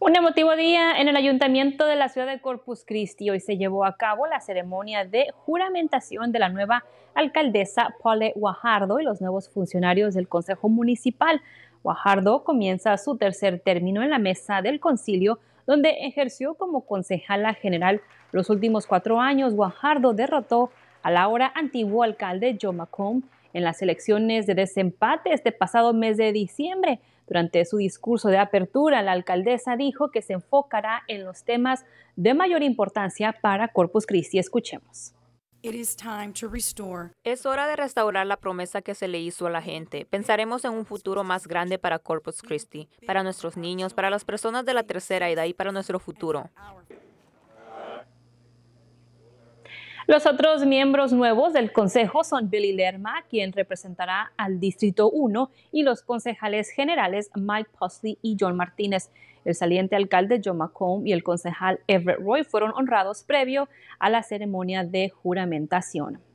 Un emotivo día en el ayuntamiento de la ciudad de Corpus Christi. Hoy se llevó a cabo la ceremonia de juramentación de la nueva alcaldesa Paule Guajardo y los nuevos funcionarios del Consejo Municipal. Guajardo comienza su tercer término en la mesa del concilio, donde ejerció como concejala general los últimos cuatro años. Guajardo derrotó a la ahora antiguo alcalde Joe Macomb en las elecciones de desempate este pasado mes de diciembre. Durante su discurso de apertura, la alcaldesa dijo que se enfocará en los temas de mayor importancia para Corpus Christi. Escuchemos. Es hora de restaurar la promesa que se le hizo a la gente. Pensaremos en un futuro más grande para Corpus Christi, para nuestros niños, para las personas de la tercera edad y para nuestro futuro. Los otros miembros nuevos del Consejo son Billy Lerma, quien representará al Distrito 1, y los concejales generales Mike Posley y John Martínez. El saliente alcalde John Macomb y el concejal Everett Roy fueron honrados previo a la ceremonia de juramentación.